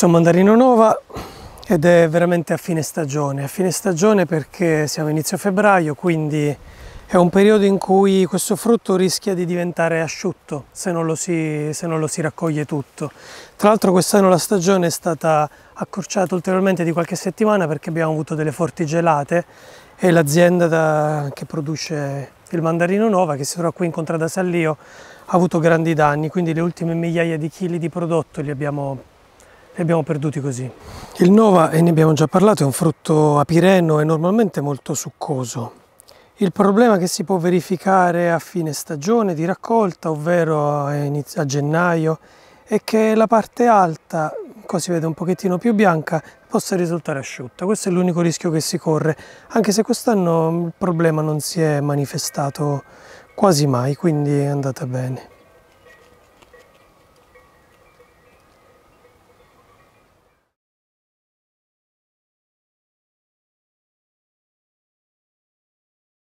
Questo mandarino Nova ed è veramente a fine stagione, a fine stagione perché siamo a inizio febbraio, quindi è un periodo in cui questo frutto rischia di diventare asciutto se non lo si, non lo si raccoglie tutto. Tra l'altro quest'anno la stagione è stata accorciata ulteriormente di qualche settimana perché abbiamo avuto delle forti gelate e l'azienda che produce il mandarino Nova, che si trova qui in Contrada Sallio, ha avuto grandi danni, quindi le ultime migliaia di chili di prodotto li abbiamo li abbiamo perduti così. Il Nova, e ne abbiamo già parlato, è un frutto a pireno e normalmente molto succoso. Il problema che si può verificare a fine stagione di raccolta, ovvero a, inizio, a gennaio, è che la parte alta, qua si vede un pochettino più bianca, possa risultare asciutta. Questo è l'unico rischio che si corre, anche se quest'anno il problema non si è manifestato quasi mai, quindi è andata bene.